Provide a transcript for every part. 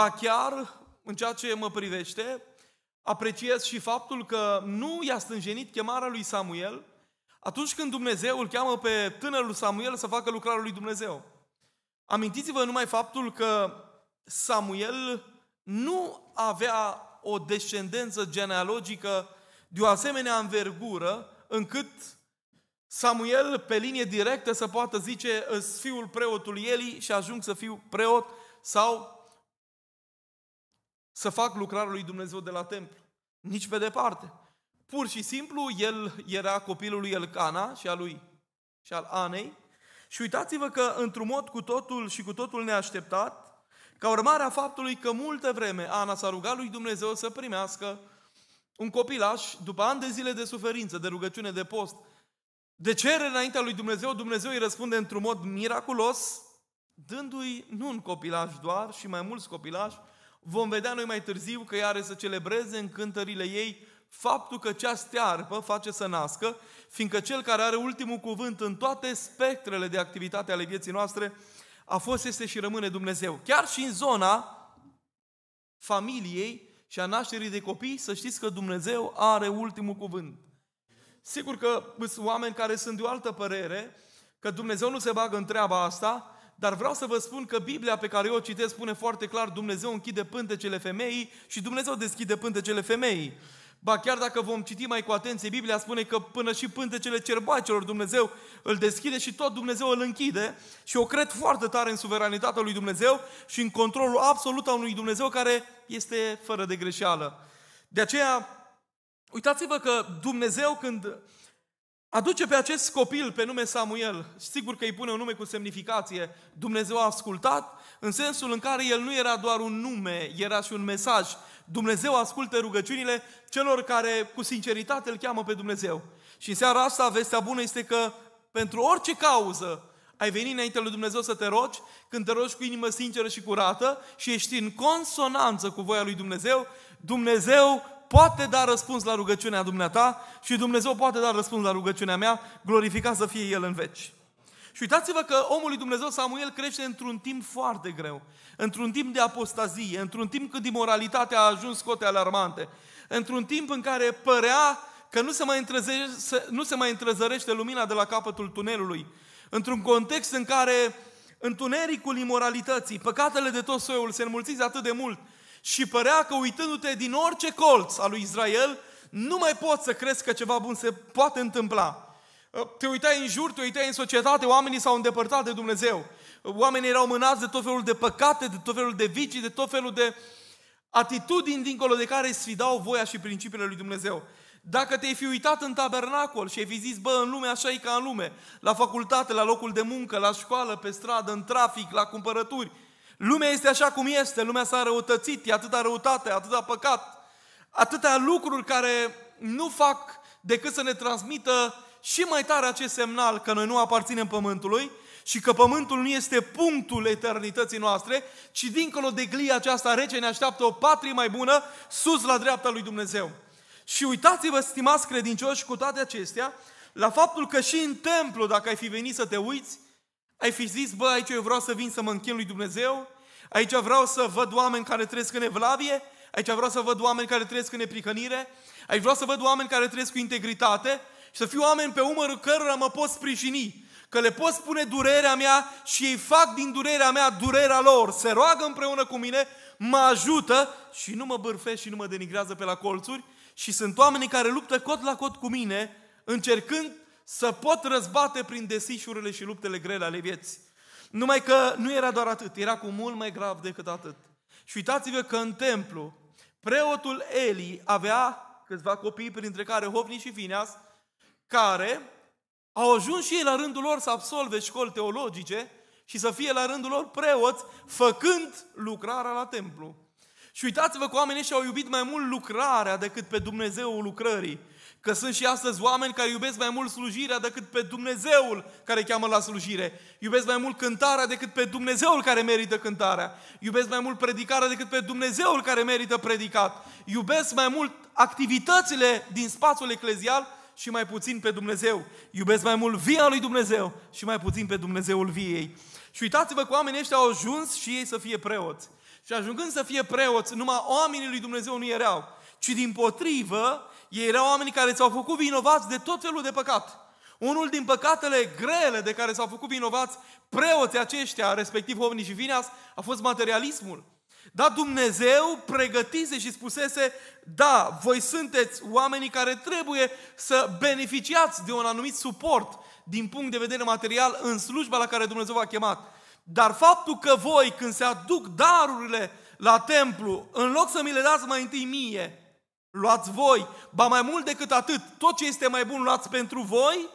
Ba chiar, în ceea ce mă privește, apreciez și faptul că nu i-a stânjenit chemarea lui Samuel atunci când Dumnezeu îl cheamă pe tânărul Samuel să facă lucrarea lui Dumnezeu. Amintiți-vă numai faptul că Samuel nu avea o descendență genealogică de o asemenea învergură încât Samuel pe linie directă să poată zice fiul preotului Eli și ajung să fiu preot sau să fac lucrarea lui Dumnezeu de la templu. Nici pe departe. Pur și simplu, el era copilul lui Elcana și al lui și al Anei. Și uitați-vă că, într-un mod cu totul și cu totul neașteptat, ca urmare a faptului că multe vreme Ana s-a rugat lui Dumnezeu să primească un copilaș, după ani de zile de suferință, de rugăciune, de post, de cerere înaintea lui Dumnezeu, Dumnezeu îi răspunde într-un mod miraculos, dându-i nu un copilaș doar și mai mulți copilași, Vom vedea noi mai târziu că ea are să celebreze în cântările ei faptul că cea stearpă face să nască, fiindcă cel care are ultimul cuvânt în toate spectrele de activitate ale vieții noastre a fost, este și rămâne Dumnezeu. Chiar și în zona familiei și a nașterii de copii, să știți că Dumnezeu are ultimul cuvânt. Sigur că sunt oameni care sunt de o altă părere, că Dumnezeu nu se bagă în treaba asta, dar vreau să vă spun că Biblia pe care eu o citesc spune foarte clar Dumnezeu închide pântecele femeii și Dumnezeu deschide pântecele femeii. Ba chiar dacă vom citi mai cu atenție, Biblia spune că până și pântecele cerbacelor Dumnezeu îl deschide și tot Dumnezeu îl închide și eu cred foarte tare în suveranitatea lui Dumnezeu și în controlul absolut al unui Dumnezeu care este fără de greșeală. De aceea, uitați-vă că Dumnezeu când aduce pe acest copil pe nume Samuel, sigur că îi pune un nume cu semnificație, Dumnezeu a ascultat, în sensul în care el nu era doar un nume, era și un mesaj. Dumnezeu ascultă rugăciunile celor care cu sinceritate îl cheamă pe Dumnezeu. Și în seara asta vestea bună este că pentru orice cauză ai venit înainte lui Dumnezeu să te rogi, când te rogi cu inimă sinceră și curată și ești în consonanță cu voia lui Dumnezeu, Dumnezeu poate da răspuns la rugăciunea dumneata și Dumnezeu poate da răspuns la rugăciunea mea, glorificat să fie El în veci. Și uitați-vă că omul lui Dumnezeu Samuel crește într-un timp foarte greu, într-un timp de apostazie, într-un timp când imoralitatea a ajuns cote alarmante, într-un timp în care părea că nu se, mai nu se mai întrezărește lumina de la capătul tunelului, într-un context în care întunericul imoralității, păcatele de tot soiul se înmulțiți atât de mult – și părea că uitându-te din orice colț al lui Israel, nu mai poți să crezi că ceva bun se poate întâmpla. Uh, te uitai în jur, te uitai în societate, oamenii s-au îndepărtat de Dumnezeu. Uh, oamenii erau mânați de tot felul de păcate, de tot felul de vicii, de tot felul de atitudini dincolo de care sfidau voia și principiile lui Dumnezeu. Dacă te-ai fi uitat în tabernacol și ai fi zis, bă, în lume așa e ca în lume, la facultate, la locul de muncă, la școală, pe stradă, în trafic, la cumpărături, Lumea este așa cum este, lumea s-a răutățit, e atâta răutate, atâta păcat, atâtea lucruri care nu fac decât să ne transmită și mai tare acest semnal că noi nu aparținem pământului și că pământul nu este punctul eternității noastre, ci dincolo de glia aceasta rece ne așteaptă o patrie mai bună sus la dreapta lui Dumnezeu. Și uitați-vă, stimați credincioși, cu toate acestea, la faptul că și în templu, dacă ai fi venit să te uiți, ai fi zis, bă, aici eu vreau să vin să mă închin lui Dumnezeu, aici vreau să văd oameni care trăiesc în evlavie, aici vreau să văd oameni care trăiesc în nepricănire, aici vreau să văd oameni care trăiesc cu integritate și să fiu oameni pe umărul cărora mă pot sprijini, că le pot spune durerea mea și ei fac din durerea mea durerea lor, se roagă împreună cu mine, mă ajută și nu mă bârfesc și nu mă denigrează pe la colțuri și sunt oamenii care luptă cot la cot cu mine, încercând să pot răzbate prin desișurile și luptele grele ale vieții. Numai că nu era doar atât, era cu mult mai grav decât atât. Și uitați-vă că în templu, preotul Eli avea câțiva copii, printre care Hovni și Fineas, care au ajuns și ei la rândul lor să absolve școli teologice și să fie la rândul lor preoți, făcând lucrarea la templu. Și uitați-vă că oamenii și au iubit mai mult lucrarea decât pe Dumnezeu lucrării. Că sunt și astăzi oameni care iubesc mai mult slujirea decât pe Dumnezeul care cheamă la slujire. Iubesc mai mult cântarea decât pe Dumnezeul care merită cântarea. Iubesc mai mult predicarea decât pe Dumnezeul care merită predicat. Iubesc mai mult activitățile din spațiul eclezial și mai puțin pe Dumnezeu. Iubesc mai mult via lui Dumnezeu și mai puțin pe Dumnezeul viei. Și uitați-vă că oamenii ăștia au ajuns și ei să fie preoți. Și ajungând să fie preoți, numai oamenii lui Dumnezeu nu erau, ci din potrivă, ei erau oamenii care s-au făcut vinovați de tot felul de păcat. Unul din păcatele grele de care s-au făcut vinovați preoții aceștia, respectiv Hovni și Vineas, a fost materialismul. Dar Dumnezeu pregătise și spusese, da, voi sunteți oamenii care trebuie să beneficiați de un anumit suport din punct de vedere material în slujba la care Dumnezeu v-a chemat. Dar faptul că voi, când se aduc darurile la templu, în loc să mi le dați mai întâi mie, Luați voi, ba mai mult decât atât, tot ce este mai bun luați pentru voi,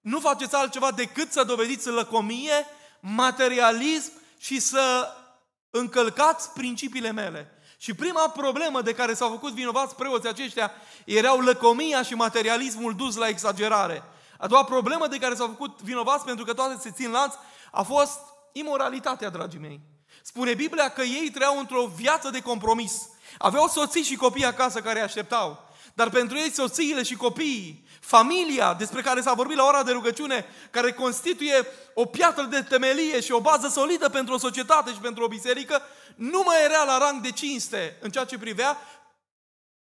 nu faceți altceva decât să dovediți lăcomie, materialism și să încălcați principiile mele. Și prima problemă de care s-au făcut vinovați preoții aceștia erau lăcomia și materialismul dus la exagerare. A doua problemă de care s-au făcut vinovați pentru că toate se țin lanț a fost imoralitatea, dragii mei. Spune Biblia că ei trăiau într-o viață de compromis. Aveau soții și copii acasă care așteptau. Dar pentru ei soțiile și copiii, familia despre care s-a vorbit la ora de rugăciune, care constituie o piatră de temelie și o bază solidă pentru o societate și pentru o biserică, nu mai era la rang de cinste în ceea ce privea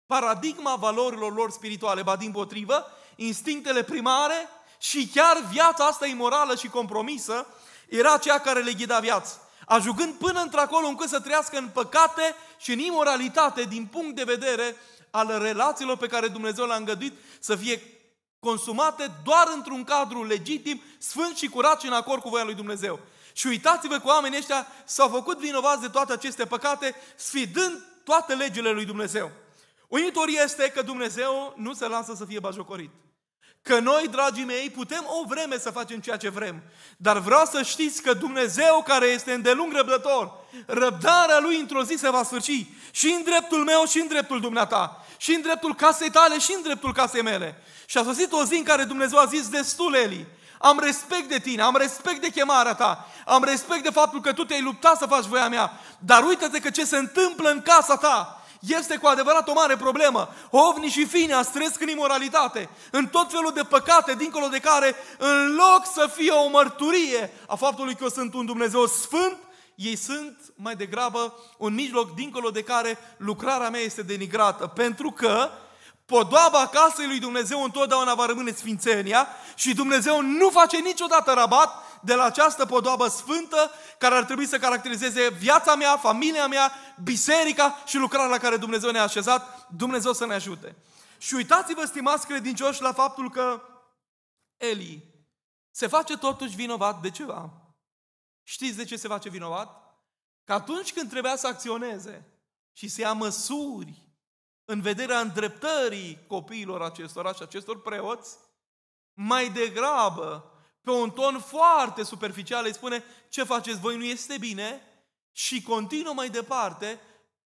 paradigma valorilor lor spirituale, ba din potrivă, instinctele primare și chiar viața asta imorală și compromisă era ceea care le ghida viața ajungând până într-acolo încât să trăiască în păcate și în imoralitate din punct de vedere al relațiilor pe care Dumnezeu le-a îngăduit să fie consumate doar într-un cadru legitim, sfânt și curat și în acord cu voia lui Dumnezeu. Și uitați-vă că oamenii ăștia s-au făcut vinovați de toate aceste păcate, sfidând toate legile lui Dumnezeu. Unitor este că Dumnezeu nu se lasă să fie bajocorit. Că noi, dragii mei, putem o vreme să facem ceea ce vrem. Dar vreau să știți că Dumnezeu care este îndelung răbdător, răbdarea Lui într-o zi se va sfârși. Și în dreptul meu și în dreptul dumneata. Și în dreptul casei tale și în dreptul casei mele. Și a sosit o zi în care Dumnezeu a zis, destul Eli, am respect de tine, am respect de chemarea ta, am respect de faptul că tu te-ai luptat să faci voia mea, dar uite te că ce se întâmplă în casa ta este cu adevărat o mare problemă. Ovni și fine stresc în imoralitate, în tot felul de păcate, dincolo de care, în loc să fie o mărturie a faptului că eu sunt un Dumnezeu sfânt, ei sunt mai degrabă un mijloc dincolo de care lucrarea mea este denigrată. Pentru că Podoaba casei lui Dumnezeu întotdeauna va rămâne sfințenia și Dumnezeu nu face niciodată rabat de la această podoabă sfântă care ar trebui să caracterizeze viața mea, familia mea, biserica și lucrarea la care Dumnezeu ne-a așezat. Dumnezeu să ne ajute. Și uitați-vă, stimați credincioși, la faptul că Eli se face totuși vinovat de ceva. Știți de ce se face vinovat? Că atunci când trebuia să acționeze și să ia măsuri în vederea îndreptării copiilor acestora și acestor preoți, mai degrabă, pe un ton foarte superficial, îi spune ce faceți voi nu este bine și continuă mai departe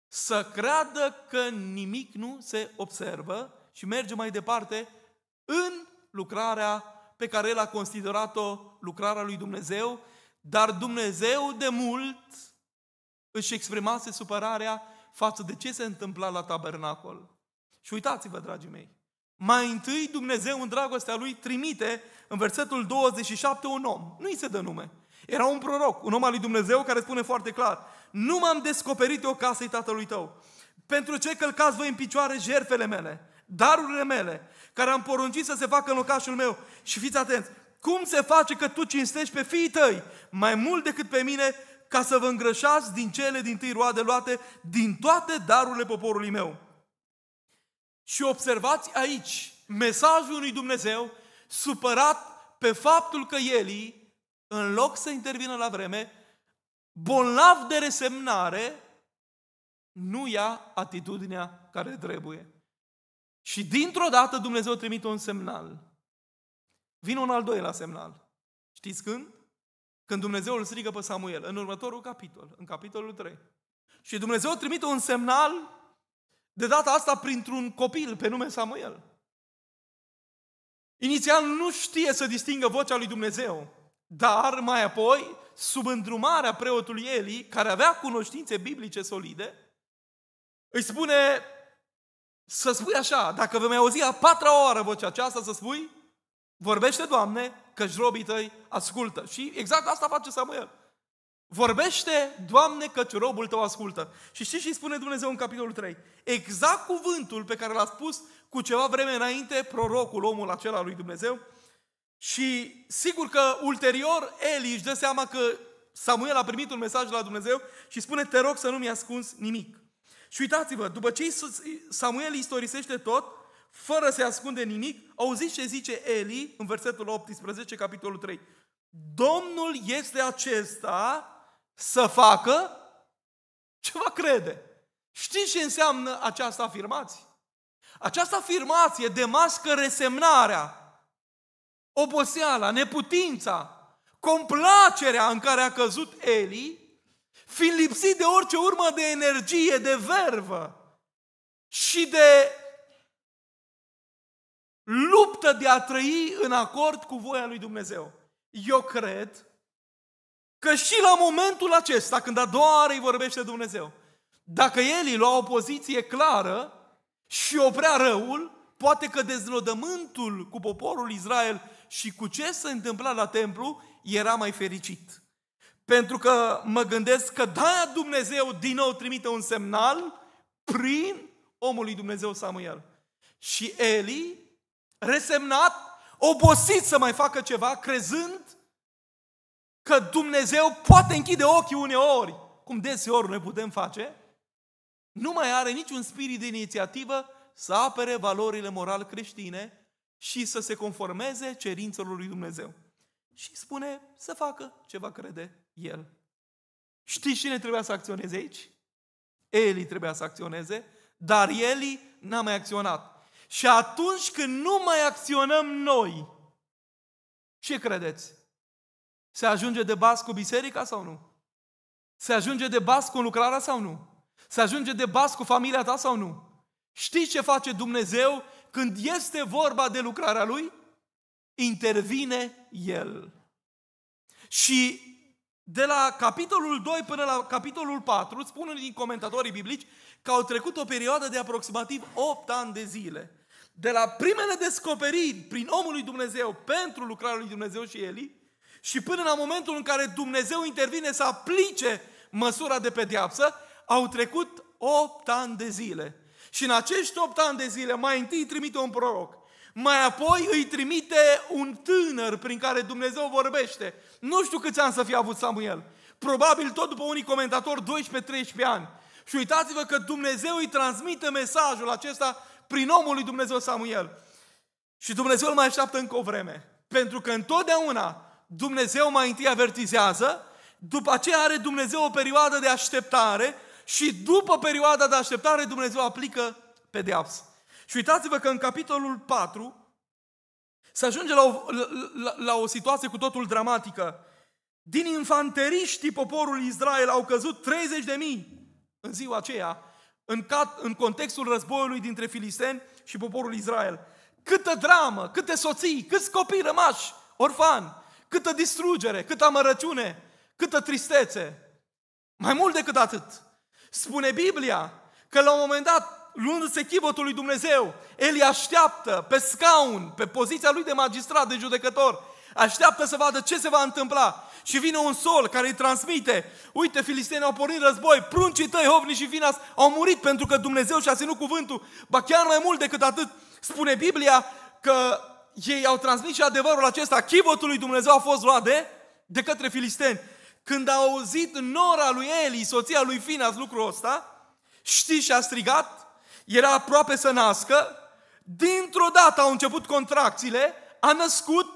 să creadă că nimic nu se observă și merge mai departe în lucrarea pe care el a considerat-o lucrarea lui Dumnezeu, dar Dumnezeu de mult își exprimase supărarea față de ce se întâmpla la tabernacol. Și uitați-vă, dragii mei, mai întâi Dumnezeu în dragostea lui trimite în versetul 27 un om. Nu îi se dă nume. Era un proroc, un om al lui Dumnezeu care spune foarte clar Nu m-am descoperit eu casei tatălui tău. Pentru ce călcați voi în picioare jerfele mele, darurile mele, care am poruncit să se facă în locașul meu? Și fiți atenți, cum se face că tu cinstești pe fiii tăi mai mult decât pe mine ca să vă îngrășați din cele din tâi roade luate, din toate darurile poporului meu. Și observați aici mesajul unui Dumnezeu supărat pe faptul că Eli, în loc să intervină la vreme, bolnav de resemnare, nu ia atitudinea care trebuie. Și dintr-o dată Dumnezeu trimite un semnal. Vine un al doilea semnal. Știți când? Când Dumnezeu îl strigă pe Samuel, în următorul capitol, în capitolul 3. Și Dumnezeu trimite un semnal, de data asta printr-un copil pe nume Samuel. Inițial nu știe să distingă vocea lui Dumnezeu, dar mai apoi, sub îndrumarea preotului Eli, care avea cunoștințe biblice solide, îi spune să spui așa, dacă vei mai auzi a patra oară vocea aceasta, să spui, vorbește Doamne, căci robii tăi ascultă. Și exact asta face Samuel. Vorbește, Doamne, căci robul tău ascultă. Și știi și spune Dumnezeu în capitolul 3? Exact cuvântul pe care l-a spus cu ceva vreme înainte prorocul, omul acela lui Dumnezeu. Și sigur că ulterior Eli își dă seama că Samuel a primit un mesaj de la Dumnezeu și spune, te rog să nu mi ascunzi nimic. Și uitați-vă, după ce Samuel istorisește tot, fără să ascunde nimic, auziți ce zice Eli în versetul 18, capitolul 3. Domnul este acesta să facă ce va crede. Știți ce înseamnă această afirmație? Această afirmație demască resemnarea, oboseala, neputința, complacerea în care a căzut Eli, fiind lipsit de orice urmă de energie, de vervă și de luptă de a trăi în acord cu voia lui Dumnezeu. Eu cred că și la momentul acesta, când a doua oară îi vorbește Dumnezeu, dacă el îi lua o poziție clară și oprea răul, poate că dezlodământul cu poporul Israel și cu ce se întâmpla la templu era mai fericit. Pentru că mă gândesc că da, Dumnezeu din nou trimite un semnal prin omul lui Dumnezeu Samuel. Și Eli resemnat, obosit să mai facă ceva, crezând că Dumnezeu poate închide ochii uneori, cum deseori ne putem face, nu mai are niciun spirit de inițiativă să apere valorile moral creștine și să se conformeze cerințelor lui Dumnezeu. Și spune să facă ce va crede el. Știi cine trebuia să acționeze aici? Eli trebuia să acționeze, dar Eli n-a mai acționat. Și atunci când nu mai acționăm noi, ce credeți? Se ajunge de bas cu biserica sau nu? Se ajunge de bas cu lucrarea sau nu? Se ajunge de bas cu familia ta sau nu? Știi ce face Dumnezeu când este vorba de lucrarea Lui? Intervine El. Și de la capitolul 2 până la capitolul 4, spun unii din comentatorii biblici că au trecut o perioadă de aproximativ 8 ani de zile. De la primele descoperiri prin omul lui Dumnezeu pentru lucrarea lui Dumnezeu și Eli și până la momentul în care Dumnezeu intervine să aplice măsura de pedeapsă, au trecut 8 ani de zile. Și în acești 8 ani de zile, mai întâi trimite un proroc, mai apoi îi trimite un tânăr prin care Dumnezeu vorbește. Nu știu câți ani să fie avut Samuel. Probabil tot după unii comentatori 12-13 ani. Și uitați-vă că Dumnezeu îi transmite mesajul acesta prin omul lui Dumnezeu Samuel. Și Dumnezeu îl mai așteaptă încă o vreme. Pentru că întotdeauna Dumnezeu mai întâi avertizează, după aceea are Dumnezeu o perioadă de așteptare și după perioada de așteptare Dumnezeu aplică pedeapsă. Și uitați-vă că în capitolul 4, se ajunge la o, la, la o situație cu totul dramatică. Din infanteriștii poporul Israel au căzut 30 de mii în ziua aceea, în, cat, în contextul războiului dintre filisteni și poporul Israel. Câtă dramă, câte soții, câți copii rămași, orfani, câtă distrugere, câtă amărăciune, câtă tristețe. Mai mult decât atât, spune Biblia că la un moment dat luându-se chivotul lui Dumnezeu, el îi așteaptă pe scaun, pe poziția lui de magistrat, de judecător, așteaptă să vadă ce se va întâmpla. Și vine un sol care îi transmite, uite, filistenii au pornit război, pruncii tăi, hovni și Finas, au murit pentru că Dumnezeu și-a ținut cuvântul. Ba chiar mai mult decât atât, spune Biblia că ei au transmis și adevărul acesta, chivotul lui Dumnezeu a fost luat de, de către filisteni. Când a auzit nora lui Eli, soția lui Finas, lucrul ăsta, știi și a strigat, era aproape să nască, dintr-o dată au început contracțiile, a născut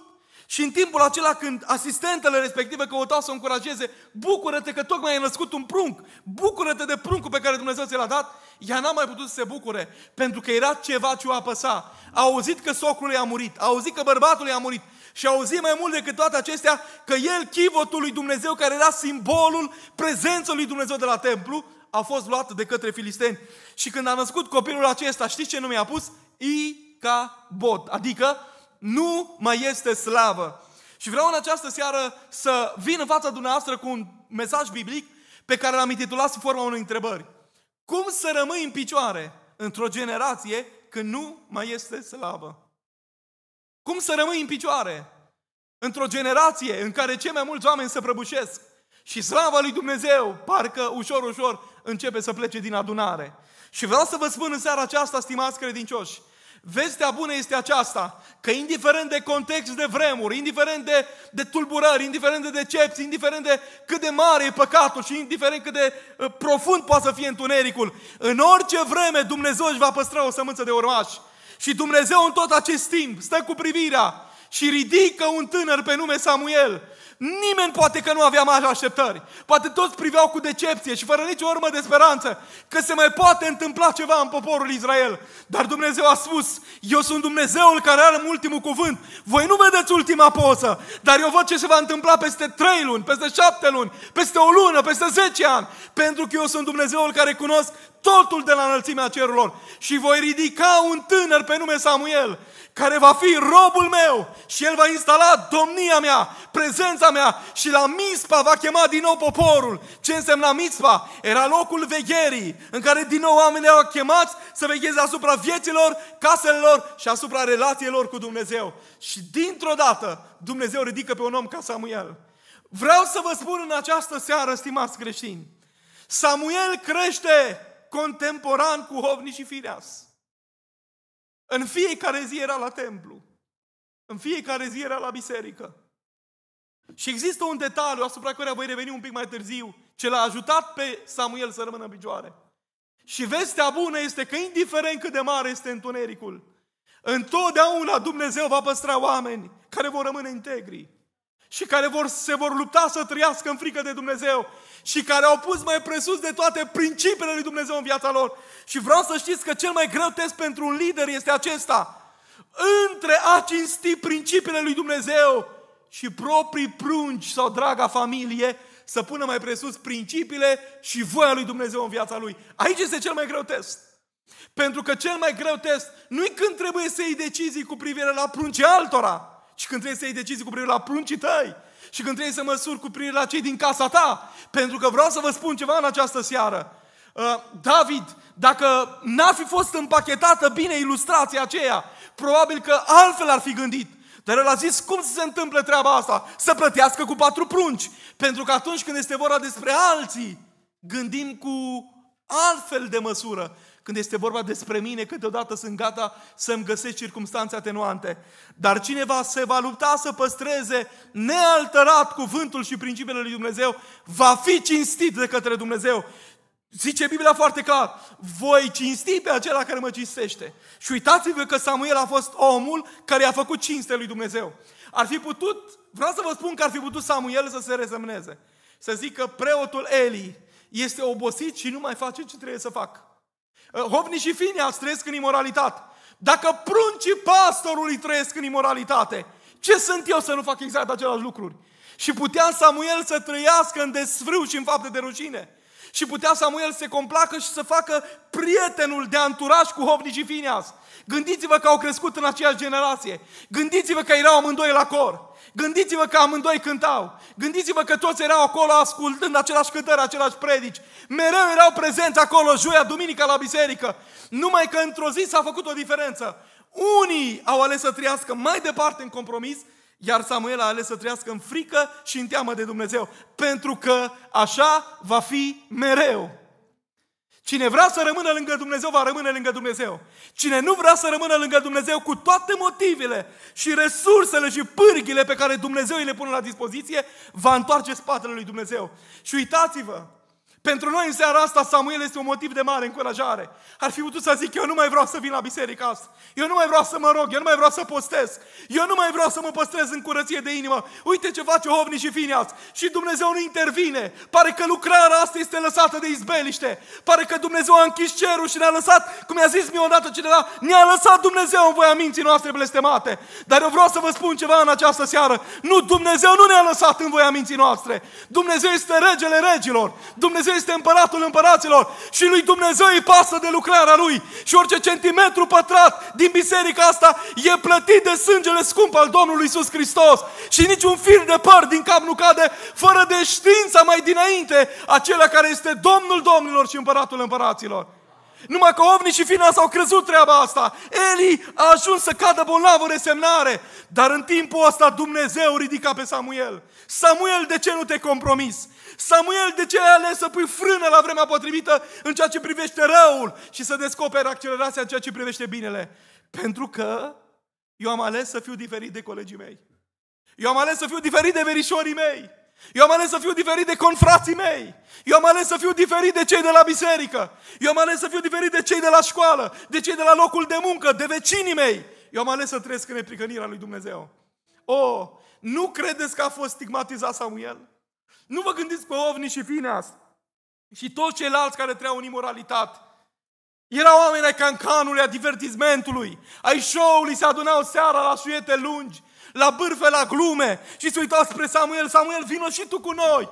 și în timpul acela când asistentele respective căutau să o încurajeze, bucură-te că tocmai ai născut un prunc, bucură-te de pruncul pe care Dumnezeu ți l-a dat, ea n-a mai putut să se bucure, pentru că era ceva ce o apăsa. A auzit că socrul i-a murit, a auzit că bărbatul i-a murit și a auzit mai mult decât toate acestea că el, chivotul lui Dumnezeu, care era simbolul prezenței lui Dumnezeu de la templu, a fost luat de către filisteni. Și când a născut copilul acesta, știți ce nume a pus? Icabod, adică nu mai este slavă. Și vreau în această seară să vin în fața dumneavoastră cu un mesaj biblic pe care l-am intitulat sub forma unei întrebări. Cum să rămâi în picioare într-o generație când nu mai este slavă? Cum să rămâi în picioare într-o generație în care cei mai mulți oameni se prăbușesc și slava lui Dumnezeu parcă ușor, ușor începe să plece din adunare. Și vreau să vă spun în seara aceasta, stimați credincioși, vestea bună este aceasta, că indiferent de context de vremuri, indiferent de, de tulburări, indiferent de decepții, indiferent de cât de mare e păcatul și indiferent cât de uh, profund poate să fie întunericul, în orice vreme Dumnezeu își va păstra o sămânță de urmași. Și Dumnezeu în tot acest timp stă cu privirea și ridică un tânăr pe nume Samuel Nimeni poate că nu avea mari așteptări. Poate toți priveau cu decepție și fără nicio urmă de speranță că se mai poate întâmpla ceva în poporul Israel. Dar Dumnezeu a spus, eu sunt Dumnezeul care are ultimul cuvânt. Voi nu vedeți ultima poză, dar eu văd ce se va întâmpla peste trei luni, peste șapte luni, peste o lună, peste zece ani. Pentru că eu sunt Dumnezeul care cunosc totul de la înălțimea cerurilor. Și voi ridica un tânăr pe nume Samuel care va fi robul meu și el va instala domnia mea, prezența mea și la Mispa va chema din nou poporul. Ce însemna Mispa? Era locul vegherii în care din nou oamenii au chemați să vegheze asupra vieților, caselor și asupra relațiilor cu Dumnezeu. Și dintr-o dată Dumnezeu ridică pe un om ca Samuel. Vreau să vă spun în această seară, stimați creștini, Samuel crește contemporan cu Hovni și Fireas. În fiecare zi era la templu. În fiecare zi era la biserică. Și există un detaliu asupra care voi reveni un pic mai târziu, ce l-a ajutat pe Samuel să rămână în picioare. Și vestea bună este că, indiferent cât de mare este întunericul, întotdeauna Dumnezeu va păstra oameni care vor rămâne integri și care vor, se vor lupta să trăiască în frică de Dumnezeu și care au pus mai presus de toate principiile lui Dumnezeu în viața lor. Și vreau să știți că cel mai greu test pentru un lider este acesta. Între a cinsti principiile lui Dumnezeu și proprii prunci sau draga familie, să pună mai presus principiile și voia lui Dumnezeu în viața lui. Aici este cel mai greu test. Pentru că cel mai greu test nu-i când trebuie să iei decizii cu privire la prunci altora, și când trebuie să iei decizii cu privire la pruncii tăi, și când trebuie să măsuri cu privire la cei din casa ta. Pentru că vreau să vă spun ceva în această seară. Uh, David, dacă n-ar fi fost împachetată bine ilustrația aceea, probabil că altfel ar fi gândit. Dar el a zis, cum să se întâmple treaba asta? Să plătească cu patru prunci. Pentru că atunci când este vorba despre alții, gândim cu altfel de măsură când este vorba despre mine, câteodată sunt gata să-mi găsesc circunstanțe atenuante. Dar cineva se va lupta să păstreze nealtărat cuvântul și principiile lui Dumnezeu, va fi cinstit de către Dumnezeu. Zice Biblia foarte clar, voi cinsti pe acela care mă cinstește. Și uitați-vă că Samuel a fost omul care a făcut cinste lui Dumnezeu. Ar fi putut, vreau să vă spun că ar fi putut Samuel să se rezemneze. Să zică preotul Eli este obosit și nu mai face ce trebuie să facă. Eh, Hovni și ați trăiesc în imoralitate. Dacă pruncii pastorului trăiesc în imoralitate, ce sunt eu să nu fac exact același lucruri? Și putea Samuel să trăiască în desfrâu și în fapte de rușine. Și putea Samuel să se complacă și să facă prietenul de anturaj cu Hovni și Fineas. Gândiți-vă că au crescut în aceeași generație. Gândiți-vă că erau amândoi la cor. Gândiți-vă că amândoi cântau. Gândiți-vă că toți erau acolo ascultând același cântări, același predici. Mereu erau prezenți acolo, joia, duminica la biserică. Numai că într-o zi s-a făcut o diferență. Unii au ales să trăiască mai departe în compromis, iar Samuel a ales să trăiască în frică și în teamă de Dumnezeu. Pentru că așa va fi mereu. Cine vrea să rămână lângă Dumnezeu, va rămâne lângă Dumnezeu. Cine nu vrea să rămână lângă Dumnezeu cu toate motivele și resursele și pârghile pe care Dumnezeu îi le pune la dispoziție, va întoarce spatele lui Dumnezeu. Și uitați-vă, pentru noi în seara asta Samuel este un motiv de mare încurajare. Ar fi putut să zic, eu nu mai vreau să vin la biserica asta. Eu nu mai vreau să mă rog, eu nu mai vreau să postez. Eu nu mai vreau să mă păstrez în curăție de inimă. Uite ce face Hovni și Finias. Și Dumnezeu nu intervine. Pare că lucrarea asta este lăsată de izbeliște. Pare că Dumnezeu a închis cerul și ne-a lăsat, cum mi a zis mie odată cineva, ne-a lăsat Dumnezeu în voia minții noastre blestemate. Dar eu vreau să vă spun ceva în această seară. Nu, Dumnezeu nu ne-a lăsat în voia minții noastre. Dumnezeu este regele regilor. Dumnezeu Dumnezeu este împăratul împăraților și lui Dumnezeu îi pasă de lucrarea lui. Și orice centimetru pătrat din biserica asta e plătit de sângele scump al Domnului Isus Hristos. Și niciun fir de păr din cap nu cade fără de știința mai dinainte acela care este Domnul Domnilor și împăratul împăraților. Numai că Ovni și Fina s-au crezut treaba asta. Eli a ajuns să cadă bolnav în resemnare. Dar în timpul ăsta Dumnezeu ridica pe Samuel. Samuel, de ce nu te compromis? Samuel, de ce ai ales să pui frână la vremea potrivită în ceea ce privește răul și să descoperi accelerația în ceea ce privește binele? Pentru că eu am ales să fiu diferit de colegii mei. Eu am ales să fiu diferit de verișorii mei. Eu am ales să fiu diferit de confrații mei. Eu am ales să fiu diferit de cei de la biserică. Eu am ales să fiu diferit de cei de la școală, de cei de la locul de muncă, de vecinii mei. Eu am ales să trăiesc în nepricănirea lui Dumnezeu. O, oh, nu credeți că a fost stigmatizat Samuel? Nu vă gândiți pe Ovni și Fineas și toți ceilalți care treau în imoralitate. Erau oameni ai cancanului, a divertismentului, ai show-ului, se adunau seara la suiete lungi, la bârfe, la glume și se uitau spre Samuel, Samuel, vino și tu cu noi.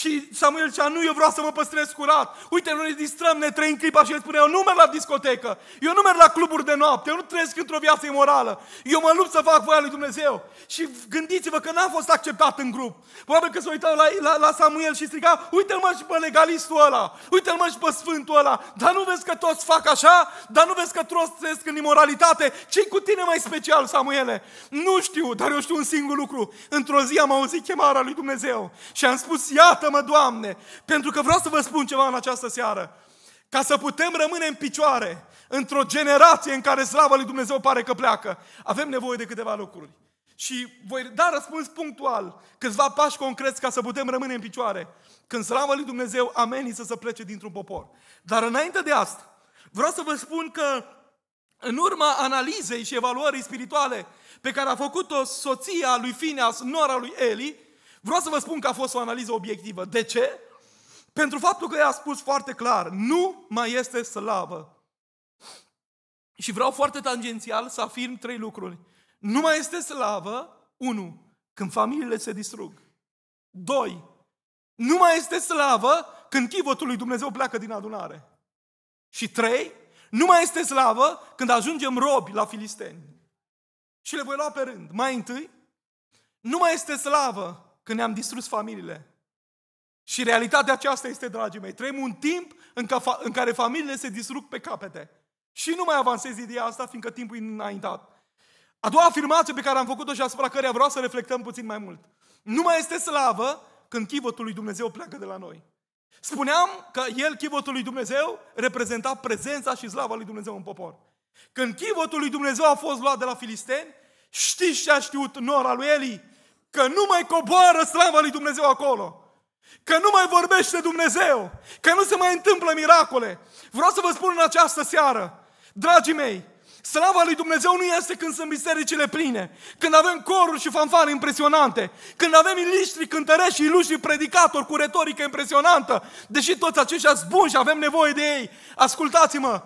Și Samuel zicea, nu, eu vreau să mă păstrez curat. Uite, noi ne distrăm, ne trăim clipa și el spune, eu nu merg la discotecă, eu nu merg la cluburi de noapte, eu nu trăiesc într-o viață imorală. Eu mă lupt să fac voia lui Dumnezeu. Și gândiți-vă că n-a fost acceptat în grup. Probabil că se a la, la, la Samuel și striga, uite-l mă și pe legalistul ăla, uite-l mă și pe sfântul ăla. Dar nu vezi că toți fac așa? Dar nu vezi că toți trăiesc în imoralitate? ce cu tine mai special, Samuele? Nu știu, dar eu știu un singur lucru. Într-o zi am auzit chemarea lui Dumnezeu și am spus, iată, iartă-mă, Doamne, pentru că vreau să vă spun ceva în această seară. Ca să putem rămâne în picioare într-o generație în care slava lui Dumnezeu pare că pleacă, avem nevoie de câteva lucruri. Și voi da răspuns punctual, câțiva pași concreți ca să putem rămâne în picioare. Când slava lui Dumnezeu amenință să plece dintr-un popor. Dar înainte de asta, vreau să vă spun că în urma analizei și evaluării spirituale pe care a făcut-o soția lui Fineas, nora lui Eli, Vreau să vă spun că a fost o analiză obiectivă. De ce? Pentru faptul că ea a spus foarte clar, nu mai este slavă. Și vreau foarte tangențial să afirm trei lucruri. Nu mai este slavă, unu, când familiile se distrug. Doi, nu mai este slavă când chivotul lui Dumnezeu pleacă din adunare. Și trei, nu mai este slavă când ajungem robi la filisteni. Și le voi lua pe rând. Mai întâi, nu mai este slavă când ne-am distrus familiile. Și realitatea aceasta este, dragii mei, trăim un timp în, ca, în care familiile se distrug pe capete. Și nu mai avansez ideea asta, fiindcă timpul e înaintat. A doua afirmație pe care am făcut-o și asupra căreia vreau să reflectăm puțin mai mult. Nu mai este slavă când chivotul lui Dumnezeu pleacă de la noi. Spuneam că el, chivotul lui Dumnezeu, reprezenta prezența și slava lui Dumnezeu în popor. Când chivotul lui Dumnezeu a fost luat de la filisteni, știți ce a știut nora lui Eli? Că nu mai coboară slava lui Dumnezeu acolo. Că nu mai vorbește Dumnezeu. Că nu se mai întâmplă miracole. Vreau să vă spun în această seară, dragii mei, Slava lui Dumnezeu nu este când sunt bisericile pline, când avem coruri și fanfare impresionante, când avem iliștri, cântărești și iluștri predicatori cu retorică impresionantă, deși toți aceștia sunt buni și avem nevoie de ei. Ascultați-mă,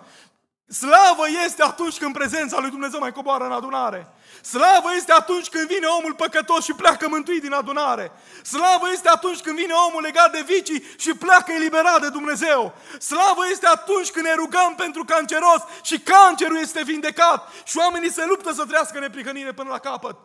Slavă este atunci când prezența lui Dumnezeu mai coboară în adunare. Slavă este atunci când vine omul păcătos și pleacă mântuit din adunare. Slavă este atunci când vine omul legat de vicii și pleacă eliberat de Dumnezeu. Slavă este atunci când ne rugăm pentru canceros și cancerul este vindecat și oamenii se luptă să trăiască neprihănire până la capăt.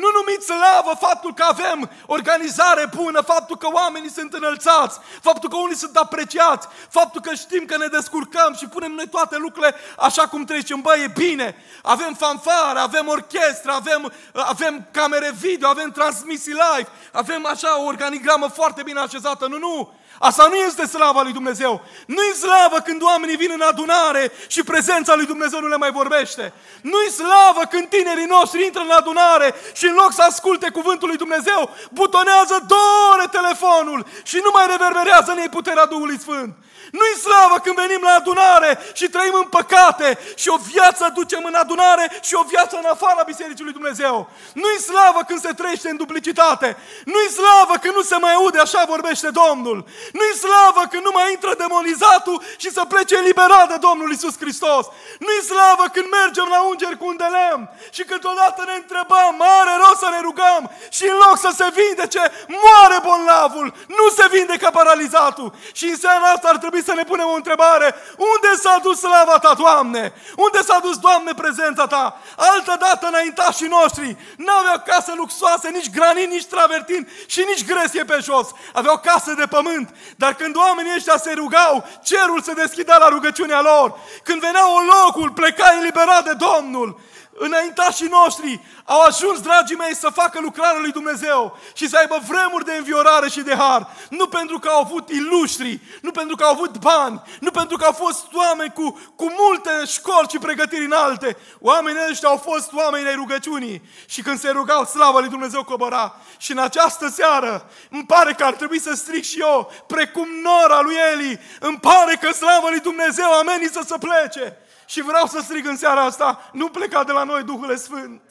Nu numiți slavă faptul că avem organizare bună, faptul că oamenii sunt înălțați, faptul că unii sunt apreciați, faptul că știm că ne descurcăm și punem noi toate lucrurile așa cum trecem. Bă, e bine, avem fanfare, avem orchestră, avem, avem camere video, avem transmisii live, avem așa o organigramă foarte bine așezată. Nu, nu, Asta nu este slava lui Dumnezeu. Nu-i slavă când oamenii vin în adunare și prezența lui Dumnezeu nu le mai vorbește. Nu-i slavă când tinerii noștri intră în adunare și în loc să asculte cuvântul lui Dumnezeu, butonează două ore telefonul și nu mai reverberează în ei puterea Duhului Sfânt. Nu-i slavă când venim la adunare și trăim în păcate și o viață ducem în adunare și o viață în afara Bisericii lui Dumnezeu. Nu-i slavă când se trăiește în duplicitate. Nu-i slavă când nu se mai aude, așa vorbește Domnul. Nu-i slavă când nu mai intră demonizatul și să plece eliberat de Domnul Isus Hristos. Nu-i slavă când mergem la ungeri cu un de lemn și câteodată ne întrebăm, mare rost să ne rugăm și în loc să se vindece, moare bolnavul, nu se vindecă paralizatul. Și în seara asta ar trebui trebuit să ne punem o întrebare. Unde s-a dus slava Ta, Doamne? Unde s-a dus, Doamne, prezența Ta? Altă dată înaintașii noștri n-aveau case luxoase, nici granit, nici travertin și nici gresie pe jos. Aveau case de pământ. Dar când oamenii ăștia se rugau, cerul se deschidea la rugăciunea lor. Când venea un locul, pleca eliberat de Domnul înaintașii noștri au ajuns, dragii mei, să facă lucrarea lui Dumnezeu și să aibă vremuri de înviorare și de har. Nu pentru că au avut ilustri, nu pentru că au avut bani, nu pentru că au fost oameni cu, cu multe școli și pregătiri înalte. Oamenii ăștia au fost oameni ai rugăciunii și când se rugau, slava lui Dumnezeu cobora. Și în această seară îmi pare că ar trebui să stric și eu, precum nora lui Eli, îmi pare că slava lui Dumnezeu amenii să se plece. Și vreau să strig în seara asta, nu pleca de la noi Duhul Sfânt.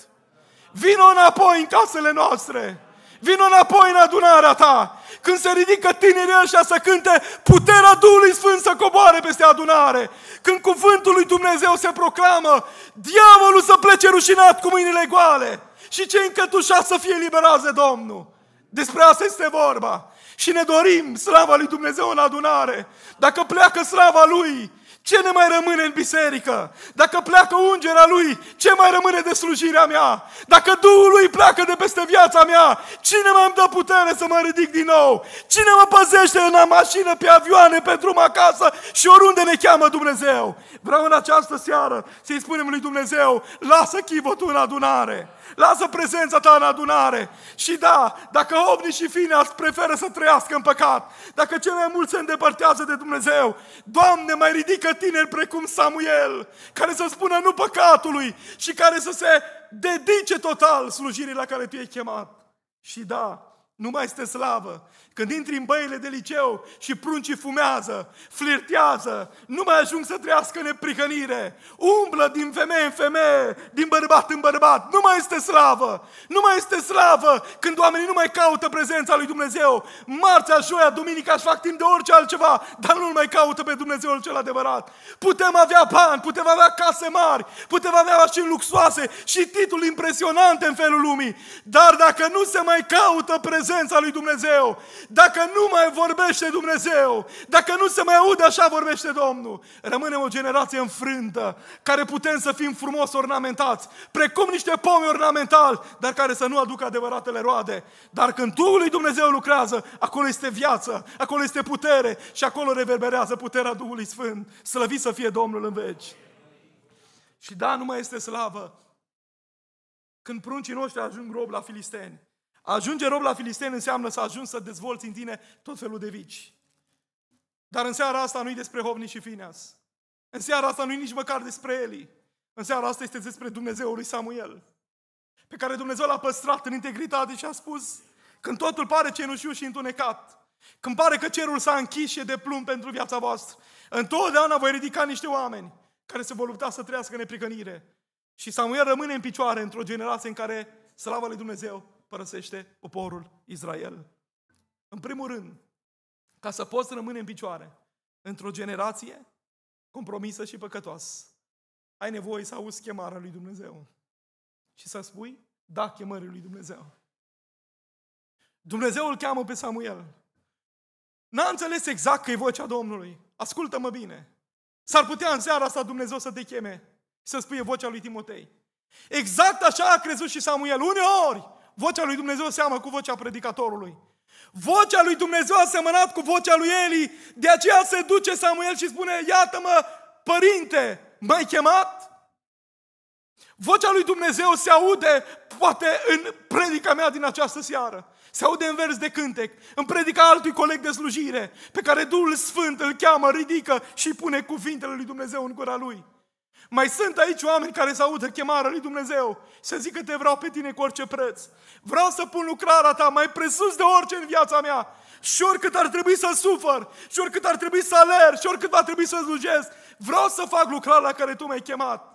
Vino înapoi în casele noastre. Vino înapoi în adunarea ta. Când se ridică tinerii ăștia să cânte, puterea Duhului Sfânt să coboare peste adunare. Când cuvântul lui Dumnezeu se proclamă, diavolul să plece rușinat cu mâinile goale. Și cei încătușați să fie liberați de Domnul. Despre asta este vorba. Și ne dorim slava lui Dumnezeu în adunare. Dacă pleacă slava lui, ce ne mai rămâne în biserică? Dacă pleacă ungerea Lui, ce mai rămâne de slujirea mea? Dacă Duhul Lui pleacă de peste viața mea, cine mai îmi dă putere să mă ridic din nou? Cine mă păzește în mașină, pe avioane, pe drum acasă și oriunde ne cheamă Dumnezeu? Vreau în această seară să-i spunem lui Dumnezeu, lasă chivotul în adunare. Lasă prezența ta în adunare. Și da, dacă obni și fine ați preferă să trăiască în păcat, dacă cei mai mulți se îndepărtează de Dumnezeu, Doamne, mai ridică tineri precum Samuel, care să spună nu păcatului și care să se dedice total slujirii la care tu ai chemat. Și da, nu mai este slavă, când intri în băile de liceu și pruncii fumează, flirtează, nu mai ajung să trăiască neprihănire, umblă din femeie în femeie, din bărbat în bărbat, nu mai este slavă, nu mai este slavă când oamenii nu mai caută prezența lui Dumnezeu. Marțea, joia, duminica își fac timp de orice altceva, dar nu mai caută pe Dumnezeul cel adevărat. Putem avea bani, putem avea case mari, putem avea mașini luxoase și titluri impresionante în felul lumii, dar dacă nu se mai caută prezența lui Dumnezeu, dacă nu mai vorbește Dumnezeu, dacă nu se mai aude așa vorbește Domnul, rămânem o generație înfrântă, care putem să fim frumos ornamentați, precum niște pomi ornamentali, dar care să nu aducă adevăratele roade. Dar când Duhul lui Dumnezeu lucrează, acolo este viață, acolo este putere și acolo reverberează puterea Duhului Sfânt. Slăvit să fie Domnul în veci. Și da, nu mai este slavă. Când pruncii noștri ajung rob la filisteni, Ajunge rob la filisteni înseamnă să ajungi să dezvolți în tine tot felul de vici. Dar în seara asta nu-i despre Hovni și Fineas. În seara asta nu-i nici măcar despre Eli. În seara asta este despre Dumnezeul lui Samuel, pe care Dumnezeu l-a păstrat în integritate și a spus, când totul pare cenușiu și întunecat, când pare că cerul s-a închis și e de plumb pentru viața voastră, întotdeauna voi ridica niște oameni care se vor lupta să trăiască nepricănire. Și Samuel rămâne în picioare într-o generație în care slavă lui Dumnezeu părăsește poporul Israel. În primul rând, ca să poți rămâne în picioare într-o generație compromisă și păcătoasă, ai nevoie să auzi chemarea lui Dumnezeu și să spui da chemării lui Dumnezeu. Dumnezeu îl cheamă pe Samuel. N-a înțeles exact că e vocea Domnului. Ascultă-mă bine. S-ar putea în seara asta Dumnezeu să te cheme să spui vocea lui Timotei. Exact așa a crezut și Samuel. Uneori Vocea lui Dumnezeu seamă cu vocea predicatorului. Vocea lui Dumnezeu a semănat cu vocea lui Eli, de aceea se duce Samuel și spune, iată-mă, părinte, m-ai chemat? Vocea lui Dumnezeu se aude, poate, în predica mea din această seară. Se aude în vers de cântec, în predica altui coleg de slujire, pe care Duhul Sfânt îl cheamă, ridică și pune cuvintele lui Dumnezeu în gura lui. Mai sunt aici oameni care să audă chemarea lui Dumnezeu să zică te vreau pe tine cu orice preț. Vreau să pun lucrarea ta mai presus de orice în viața mea. Și oricât ar trebui să sufăr, și oricât ar trebui să alerg, și oricât va trebui să slujesc, vreau să fac lucrarea la care tu m-ai chemat.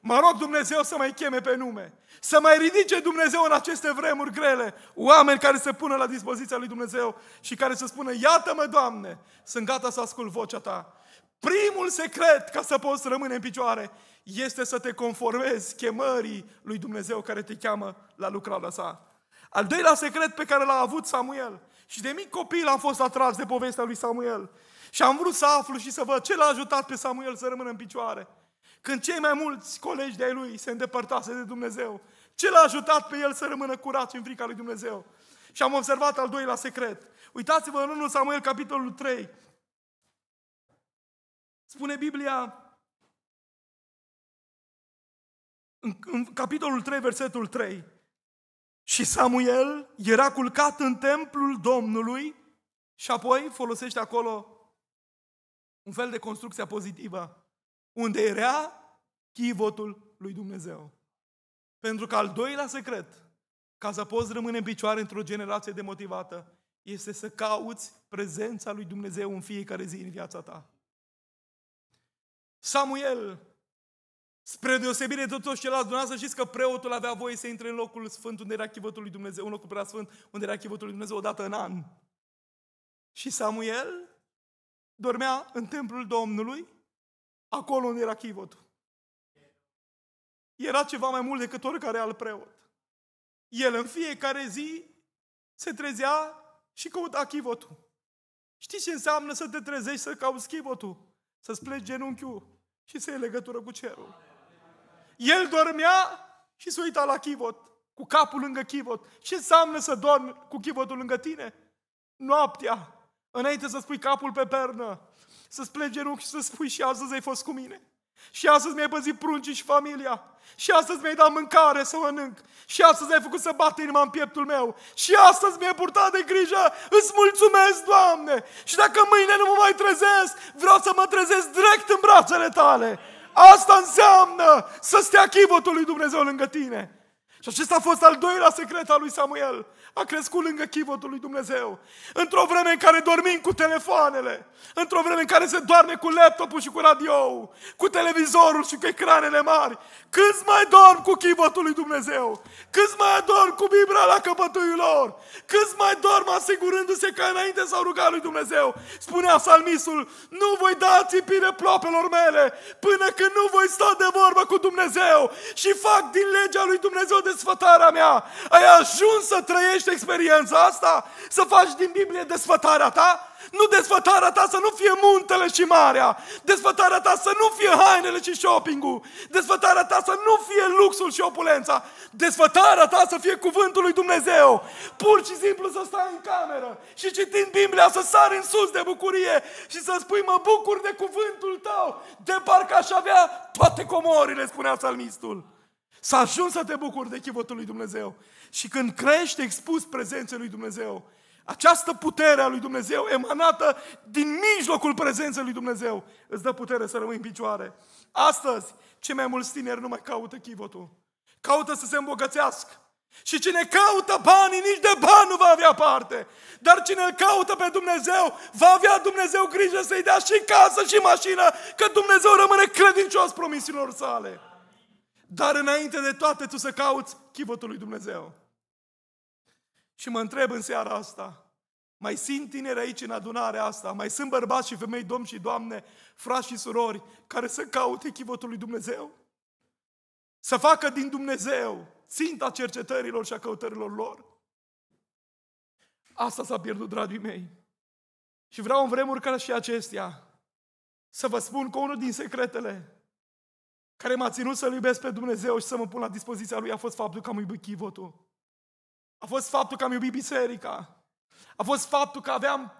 Mă rog Dumnezeu să mai cheme pe nume. Să mai ridice Dumnezeu în aceste vremuri grele oameni care se pună la dispoziția lui Dumnezeu și care să spună, iată-mă, Doamne, sunt gata să ascult vocea Ta. Primul secret ca să poți rămâne în picioare este să te conformezi chemării lui Dumnezeu care te cheamă la lucrarea sa. Al doilea secret pe care l-a avut Samuel și de mic copil am fost atras de povestea lui Samuel și am vrut să aflu și să văd ce l-a ajutat pe Samuel să rămână în picioare. Când cei mai mulți colegi de-ai lui se îndepărtase de Dumnezeu, ce l-a ajutat pe el să rămână curat în frica lui Dumnezeu? Și am observat al doilea secret. Uitați-vă în 1 Samuel capitolul 3, Spune Biblia în, în capitolul 3, versetul 3. Și Samuel era culcat în templul Domnului și apoi folosește acolo un fel de construcție pozitivă, unde era chivotul lui Dumnezeu. Pentru că al doilea secret, ca să poți rămâne în picioare într-o generație demotivată, este să cauți prezența lui Dumnezeu în fiecare zi în viața ta. Samuel, spre deosebire de toți ceilalți, dumneavoastră știți că preotul avea voie să intre în locul sfânt unde era chivotul lui Dumnezeu, un loc prea sfânt unde era chivotul lui Dumnezeu odată în an. Și Samuel dormea în templul Domnului, acolo unde era chivotul. Era ceva mai mult decât oricare alt preot. El în fiecare zi se trezea și căuta chivotul. Știi ce înseamnă să te trezești să cauți chivotul? Să-ți pleci genunchiul și se ia legătură cu cerul. El dormea și se uita la chivot, cu capul lângă chivot. Ce înseamnă să dormi cu chivotul lângă tine? Noaptea, înainte să spui capul pe pernă, să-ți pleci genunchi și să spui și astăzi ai fost cu mine. Și astăzi mi-ai păzit pruncii și familia. Și astăzi mi-ai dat mâncare să mănânc. Și astăzi ai făcut să bată inima în pieptul meu. Și astăzi mi-ai purtat de grijă. Îți mulțumesc, Doamne! Și dacă mâine nu mă mai trezesc, vreau să mă trezesc direct în brațele Tale. Asta înseamnă să stea chivotul lui Dumnezeu lângă tine. Și acesta a fost al doilea secret al lui Samuel a crescut lângă chivotul lui Dumnezeu. Într-o vreme în care dormim cu telefoanele, într-o vreme în care se doarme cu laptopul și cu radio, cu televizorul și cu ecranele mari, câți mai dorm cu chivotul lui Dumnezeu? Câți mai dorm cu Biblia la căpătuiul lor? Câți mai dorm asigurându-se că înainte s-au rugat lui Dumnezeu? Spunea psalmistul, nu voi da țipire ploapelor mele până când nu voi sta de vorbă cu Dumnezeu și fac din legea lui Dumnezeu desfătarea mea. Ai ajuns să trăiești trăiești experiența asta? Să faci din Biblie desfătarea ta? Nu desfătarea ta să nu fie muntele și marea. Desfătarea ta să nu fie hainele și shopping-ul. Desfătarea ta să nu fie luxul și opulența. Desfătarea ta să fie cuvântul lui Dumnezeu. Pur și simplu să stai în cameră și citind Biblia să sari în sus de bucurie și să spui mă bucur de cuvântul tău. De parcă aș avea toate comorile, spunea salmistul. Să ajungi să te bucuri de chivotul lui Dumnezeu. Și când crește expus prezenței lui Dumnezeu, această putere a lui Dumnezeu emanată din mijlocul prezenței lui Dumnezeu îți dă putere să rămâi în picioare. Astăzi, cei mai mulți tineri nu mai caută chivotul. Caută să se îmbogățească. Și cine caută banii, nici de bani nu va avea parte. Dar cine îl caută pe Dumnezeu, va avea Dumnezeu grijă să-i dea și casă și mașină, că Dumnezeu rămâne credincios promisiunilor sale. Dar înainte de toate, tu să cauți chivotul lui Dumnezeu. Și mă întreb în seara asta, mai sunt tineri aici în adunarea asta, mai sunt bărbați și femei, domni și doamne, frați și surori, care să caute chivotul lui Dumnezeu? Să facă din Dumnezeu ținta cercetărilor și a căutărilor lor? Asta s-a pierdut, dragii mei. Și vreau în vremuri ca și acestea să vă spun că unul din secretele care m-a ținut să-L iubesc pe Dumnezeu și să mă pun la dispoziția Lui a fost faptul că am iubit chivotul. A fost faptul că am iubit biserica. A fost faptul că aveam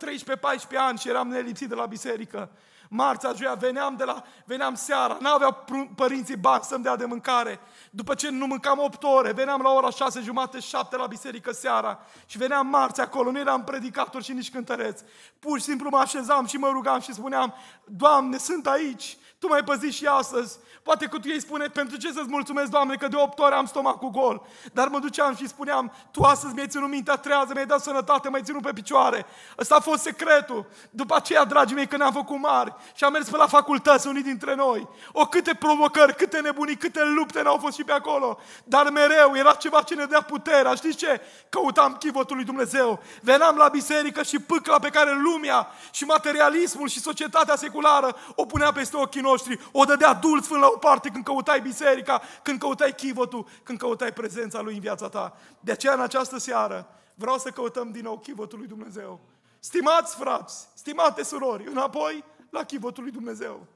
13-14 ani și eram nelipsit de la biserică. Marța, joia, veneam, de la, veneam seara, n-aveau părinții bani să-mi dea de mâncare. După ce nu mâncam 8 ore, veneam la ora 6 jumate, 7 la biserică seara și veneam marți acolo, nu eram predicator și nici cântăreț. Pur și simplu mă așezam și mă rugam și spuneam, Doamne, sunt aici, tu mai păzit și astăzi. Poate că tu ei spune, pentru ce să-ți mulțumesc, Doamne, că de 8 ore am stomacul gol. Dar mă duceam și spuneam, Tu astăzi mi-ai ținut mintea trează, mi-ai dat sănătate, mai ținut pe picioare. Ăsta a fost secretul. După aceea, dragii mei, că ne-am făcut mari și am mers pe la facultăți, unii dintre noi. O, câte provocări, câte nebunii, câte lupte n-au fost și pe acolo. Dar mereu era ceva ce ne dea puterea. Știți ce? Căutam chivotul lui Dumnezeu. Veneam la biserică și pâcla pe care lumea și materialismul și societatea seculară o punea peste ochii noștri, o dădea dulț până la o parte când căutai biserica, când căutai chivotul, când căutai prezența Lui în viața ta. De aceea, în această seară, vreau să căutăm din nou chivotul Lui Dumnezeu. Stimați frați, stimate surori, înapoi la chivotul Lui Dumnezeu.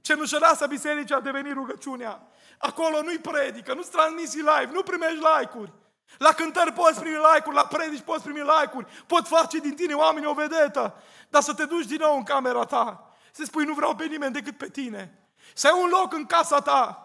Cenușăreasa bisericii a devenit rugăciunea. Acolo nu-i predică, nu-ți transmisi live, nu primești like-uri. La cântări poți primi like-uri, la predici poți primi like-uri, pot face din tine oameni o vedetă, dar să te duci din nou în camera ta să spui, nu vreau pe nimeni decât pe tine. Să ai un loc în casa ta.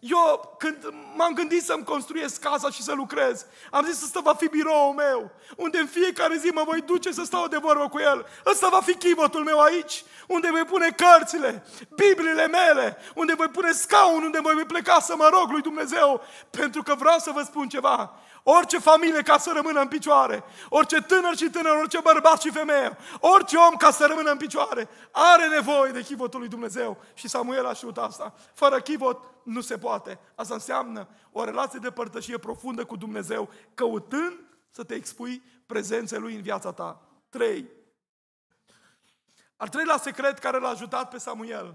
Eu, când m-am gândit să-mi construiesc casa și să lucrez, am zis, ăsta va fi biroul meu, unde în fiecare zi mă voi duce să stau de vorbă cu el. Ăsta va fi chivotul meu aici, unde voi pune cărțile, Bibliile mele, unde voi pune scaun, unde voi pleca să mă rog lui Dumnezeu, pentru că vreau să vă spun ceva. Orice familie ca să rămână în picioare, orice tânăr și tânăr, orice bărbat și femeie, orice om ca să rămână în picioare, are nevoie de chivotul lui Dumnezeu. Și Samuel a știut asta. Fără chivot nu se poate. Asta înseamnă o relație de părtășie profundă cu Dumnezeu, căutând să te expui prezenței Lui în viața ta. Trei. Al treilea secret care l-a ajutat pe Samuel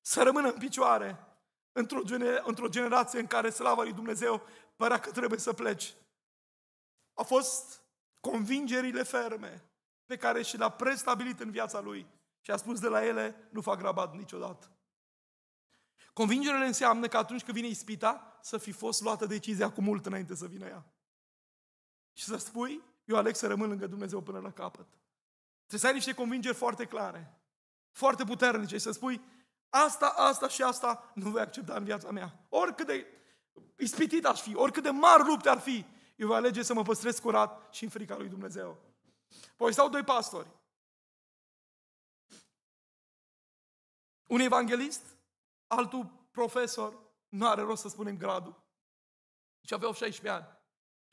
să rămână în picioare într-o, gener- într generație în care slava lui Dumnezeu părea că trebuie să pleci. A fost convingerile ferme pe care și le-a prestabilit în viața lui și a spus de la ele, nu fac grabat niciodată. Convingerile înseamnă că atunci când vine ispita, să fi fost luată decizia cu mult înainte să vină ea. Și să spui, eu aleg să rămân lângă Dumnezeu până la capăt. Trebuie să ai niște convingeri foarte clare, foarte puternice și să spui, asta, asta și asta nu voi accepta în viața mea. Oricât de ispitit aș fi, oricât de mari lupte ar fi, eu voi alege să mă păstrez curat și în frica lui Dumnezeu. stau doi pastori. Un evanghelist, altul profesor, nu are rost să spunem gradul. Și aveau 16 ani.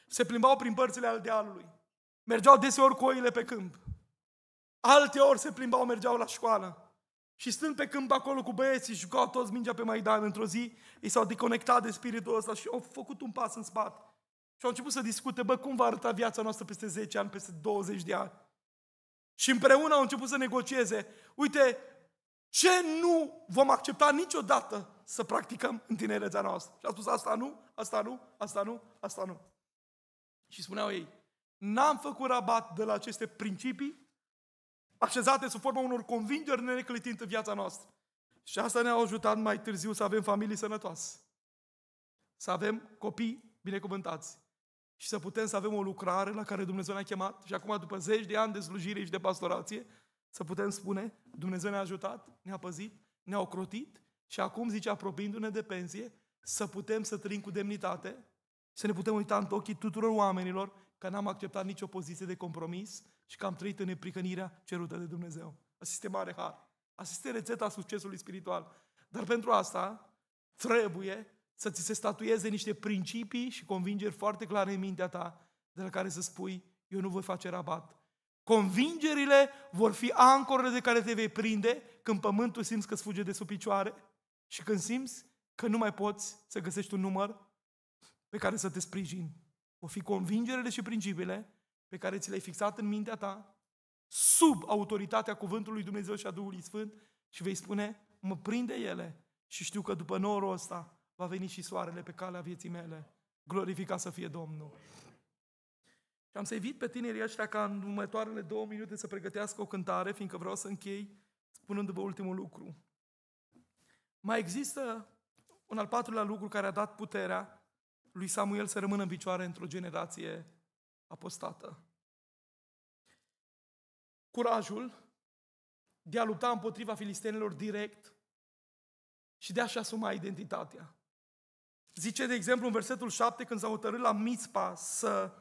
Se plimbau prin părțile al dealului. Mergeau deseori cu oile pe câmp. Alte ori se plimbau, mergeau la școală. Și stând pe câmp acolo cu băieții, jucau toți mingea pe Maidan într-o zi, ei s-au deconectat de spiritul ăsta și au făcut un pas în spate. Și au început să discute, bă, cum va arăta viața noastră peste 10 ani, peste 20 de ani. Și împreună au început să negocieze. Uite, ce nu vom accepta niciodată să practicăm în tinerețea noastră? Și a spus, asta nu, asta nu, asta nu, asta nu. Și spuneau ei, n-am făcut rabat de la aceste principii așezate sub forma unor convingeri neneclitint în viața noastră. Și asta ne-a ajutat mai târziu să avem familii sănătoase, să avem copii binecuvântați și să putem să avem o lucrare la care Dumnezeu ne-a chemat și acum, după zeci de ani de slujire și de pastorație, să putem spune, Dumnezeu ne-a ajutat, ne-a păzit, ne-a ocrotit și acum, zice, apropiindu-ne de pensie, să putem să trăim cu demnitate, să ne putem uita în ochii tuturor oamenilor că n-am acceptat nicio poziție de compromis și că am trăit în neprihănirea cerută de Dumnezeu. Asta este mare har. Asta este rețeta succesului spiritual. Dar pentru asta trebuie să ți se statueze niște principii și convingeri foarte clare în mintea ta, de la care să spui, eu nu voi face rabat. Convingerile vor fi ancorele de care te vei prinde când pământul simți că sfuge de sub picioare și când simți că nu mai poți să găsești un număr pe care să te sprijini vor fi convingerele și principiile pe care ți le-ai fixat în mintea ta, sub autoritatea cuvântului Dumnezeu și a Duhului Sfânt și vei spune, mă prinde ele și știu că după norul ăsta va veni și soarele pe calea vieții mele. Glorificat să fie Domnul! Și am să evit pe tinerii ăștia ca în următoarele două minute să pregătească o cântare, fiindcă vreau să închei spunându-vă ultimul lucru. Mai există un al patrulea lucru care a dat puterea lui Samuel să rămână în picioare într-o generație apostată. Curajul de a lupta împotriva filistenilor direct și de a-și asuma identitatea. Zice, de exemplu, în versetul 7, când s-a hotărât la Mitzpa să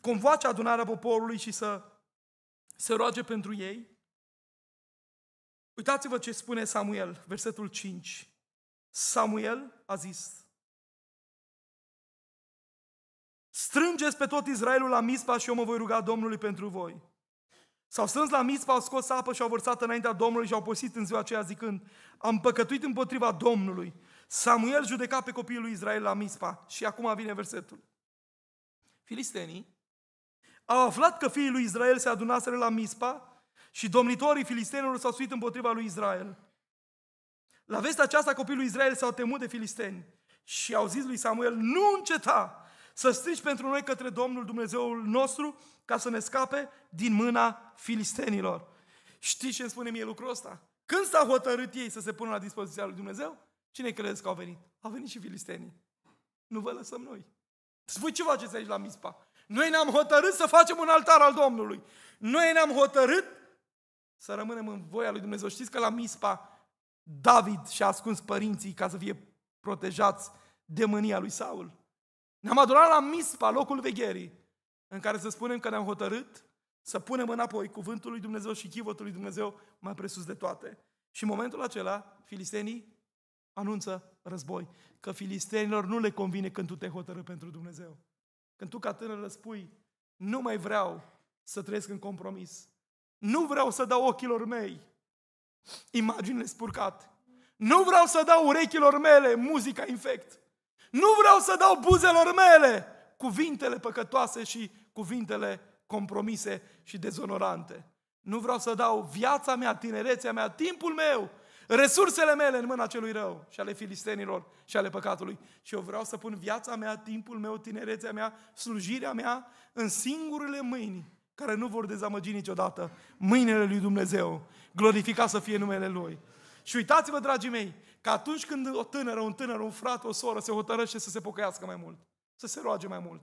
convoace adunarea poporului și să se roage pentru ei, uitați-vă ce spune Samuel, versetul 5. Samuel a zis, Strângeți pe tot Israelul la Mispa și eu mă voi ruga Domnului pentru voi. S-au strâns la Mispa, au scos apă și au vărsat înaintea Domnului și au posit în ziua aceea zicând, am păcătuit împotriva Domnului. Samuel judeca pe copiii lui Israel la Mispa. Și acum vine versetul. Filistenii au aflat că fiii lui Israel se adunaseră la Mispa și domnitorii filistenilor s-au suit împotriva lui Israel. La vestea aceasta, copilul Israel s-au temut de filisteni și au zis lui Samuel, nu înceta să strigi pentru noi către Domnul Dumnezeul nostru ca să ne scape din mâna filistenilor. Știi ce îmi spune mie lucrul ăsta? Când s au hotărât ei să se pună la dispoziția lui Dumnezeu, cine credeți că au venit? Au venit și filistenii. Nu vă lăsăm noi. Spui ce faceți aici la Mispa? Noi ne-am hotărât să facem un altar al Domnului. Noi ne-am hotărât să rămânem în voia lui Dumnezeu. Știți că la Mispa David și-a ascuns părinții ca să fie protejați de mânia lui Saul. Ne-am adunat la Mispa, locul vegherii, în care să spunem că ne-am hotărât să punem înapoi cuvântul lui Dumnezeu și chivotul lui Dumnezeu mai presus de toate. Și în momentul acela, filistenii anunță război. Că filistenilor nu le convine când tu te hotărâ pentru Dumnezeu. Când tu ca tânăr răspui, nu mai vreau să trăiesc în compromis. Nu vreau să dau ochilor mei imaginile spurcate. Nu vreau să dau urechilor mele muzica infect. Nu vreau să dau buzelor mele cuvintele păcătoase și cuvintele compromise și dezonorante. Nu vreau să dau viața mea, tinerețea mea, timpul meu, resursele mele în mâna celui rău și ale filistenilor și ale păcatului. Și eu vreau să pun viața mea, timpul meu, tinerețea mea, slujirea mea în singurele mâini care nu vor dezamăgi niciodată mâinile lui Dumnezeu. Glorificat să fie numele Lui. Și uitați-vă, dragii mei, Că atunci când o tânără, un tânăr, un frate, o soră se hotărăște să se pocăiască mai mult, să se roage mai mult,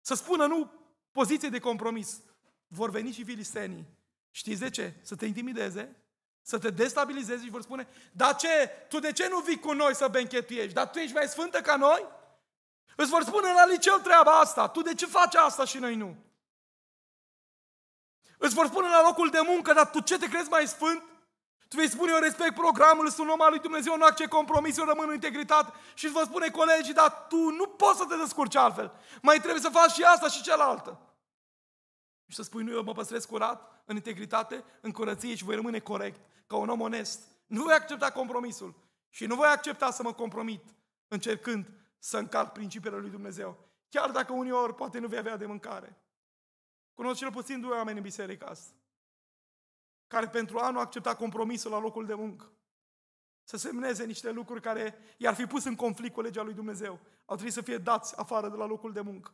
să spună nu poziție de compromis, vor veni și filistenii. Știți de ce? Să te intimideze, să te destabilizeze și vor spune, dar ce, tu de ce nu vii cu noi să benchetuiești? Dar tu ești mai sfântă ca noi? Îți vor spune la liceu treaba asta, tu de ce faci asta și noi nu? Îți vor spune la locul de muncă, dar tu ce te crezi mai sfânt? Tu vei spune, eu respect programul, sunt om al lui Dumnezeu, nu accept eu rămân în integritate și îți vă spune colegii, dar tu nu poți să te descurci altfel. Mai trebuie să faci și asta și cealaltă. Și să spui, nu, eu mă păstrez curat, în integritate, în curăție și voi rămâne corect, ca un om onest. Nu voi accepta compromisul și nu voi accepta să mă compromit încercând să încalc principiile lui Dumnezeu. Chiar dacă unii ori poate nu vei avea de mâncare. Cunosc cel puțin doi oameni în biserica asta care pentru a acceptat compromisul la locul de muncă, să semneze niște lucruri care i-ar fi pus în conflict cu legea lui Dumnezeu, au trebuit să fie dați afară de la locul de muncă.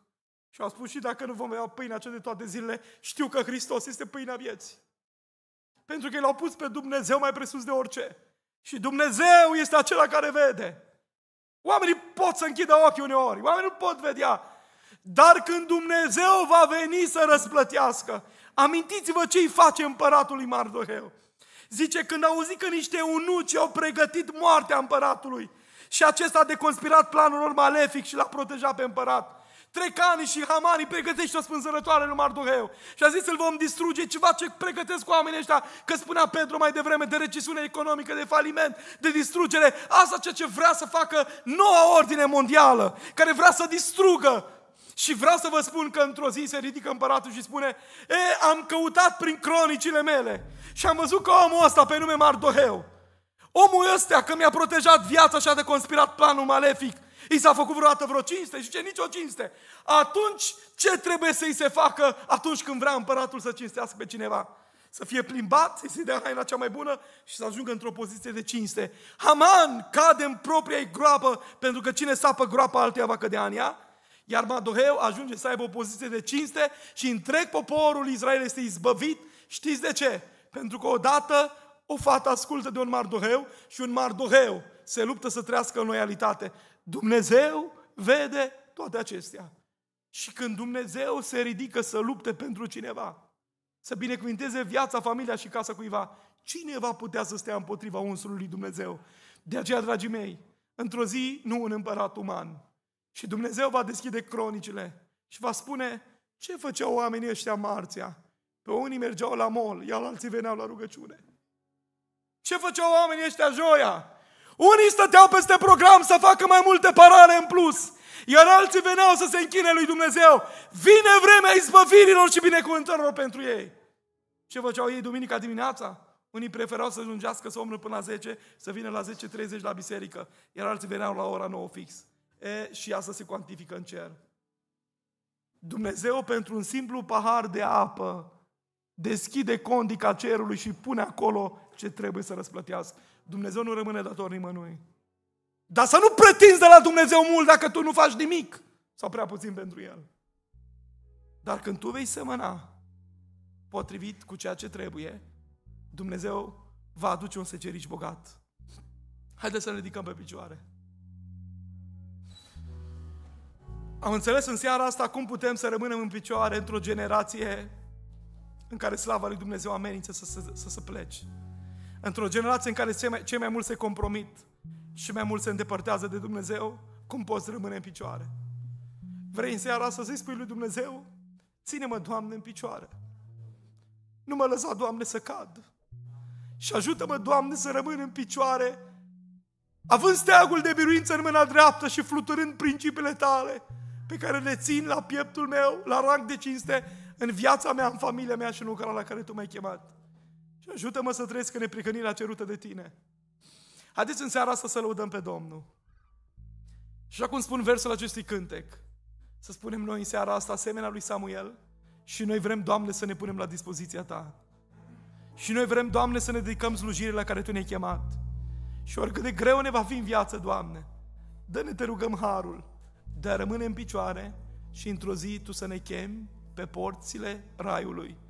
Și au spus, și dacă nu vom avea pâinea cea de toate zilele, știu că Hristos este pâinea vieții. Pentru că l-au pus pe Dumnezeu mai presus de orice. Și Dumnezeu este acela care vede. Oamenii pot să închidă ochii uneori, oamenii nu pot vedea. Dar când Dumnezeu va veni să răsplătească, Amintiți-vă ce îi face împăratul lui Mardoheu. Zice, când auzi că niște unuci au pregătit moartea împăratului și acesta a deconspirat planul lor malefic și l-a protejat pe împărat, Trecani și Hamani pregătește o spânzărătoare lui Mardoheu. Și a zis, îl vom distruge, ceva ce pregătesc cu oamenii ăștia, că spunea Pedro mai devreme de recesiune economică, de faliment, de distrugere. Asta ceea ce vrea să facă noua ordine mondială, care vrea să distrugă și vreau să vă spun că într-o zi se ridică împăratul și spune e, am căutat prin cronicile mele și am văzut că omul ăsta pe nume Mardoheu, omul ăsta că mi-a protejat viața și a deconspirat conspirat planul malefic, i s-a făcut vreodată vreo cinste și ce nicio cinste. Atunci ce trebuie să-i se facă atunci când vrea împăratul să cinstească pe cineva? Să fie plimbat, să-i se dea haina cea mai bună și să ajungă într-o poziție de cinste. Haman cade în propria groapă pentru că cine sapă groapa altuia va cădea în ea iar Madoheu ajunge să aibă o poziție de cinste și întreg poporul Israel este izbăvit. Știți de ce? Pentru că odată o fată ascultă de un Mardoheu și un Mardoheu se luptă să trăiască în loialitate. Dumnezeu vede toate acestea. Și când Dumnezeu se ridică să lupte pentru cineva, să binecuvinteze viața, familia și casa cuiva, cine va putea să stea împotriva unsului lui Dumnezeu? De aceea, dragii mei, într-o zi, nu un împărat uman, și Dumnezeu va deschide cronicile și va spune ce făceau oamenii ăștia marțea. Pe unii mergeau la mol, iar alții veneau la rugăciune. Ce făceau oamenii ăștia joia? Unii stăteau peste program să facă mai multe parale în plus, iar alții veneau să se închine lui Dumnezeu. Vine vremea izbăvirilor și binecuvântărilor pentru ei. Ce făceau ei duminica dimineața? Unii preferau să lungească somnul până la 10, să vină la 10.30 la biserică, iar alții veneau la ora 9 fix e, și asta se cuantifică în cer. Dumnezeu pentru un simplu pahar de apă deschide condica cerului și pune acolo ce trebuie să răsplătească. Dumnezeu nu rămâne dator nimănui. Dar să nu pretinzi de la Dumnezeu mult dacă tu nu faci nimic sau prea puțin pentru El. Dar când tu vei semăna potrivit cu ceea ce trebuie, Dumnezeu va aduce un seceriș bogat. Haideți să ne ridicăm pe picioare. Am înțeles în seara asta cum putem să rămânem în picioare într-o generație în care slava lui Dumnezeu amenință să, să, să, să pleci. Într-o generație în care cei mai, cei mai mulți se compromit și mai mulți se îndepărtează de Dumnezeu, cum poți rămâne în picioare? Vrei în seara asta să zici, spui lui Dumnezeu, ține-mă, Doamne, în picioare. Nu mă lăsa, Doamne, să cad. Și ajută-mă, Doamne, să rămân în picioare, având steagul de biruință în mâna dreaptă și fluturând principiile tale, pe care le țin la pieptul meu, la rang de cinste, în viața mea, în familia mea și în lucrarea la care Tu m-ai chemat. Și ajută-mă să trăiesc în neprihănirea cerută de Tine. Haideți în seara asta să lăudăm pe Domnul. Și așa cum spun versul acestui cântec, să spunem noi în seara asta, asemenea lui Samuel, și noi vrem, Doamne, să ne punem la dispoziția Ta. Și noi vrem, Doamne, să ne dedicăm slujirea la care Tu ne-ai chemat. Și oricât de greu ne va fi în viață, Doamne, dă-ne, te rugăm, harul de a rămâne în picioare și într-o zi tu să ne chemi pe porțile raiului.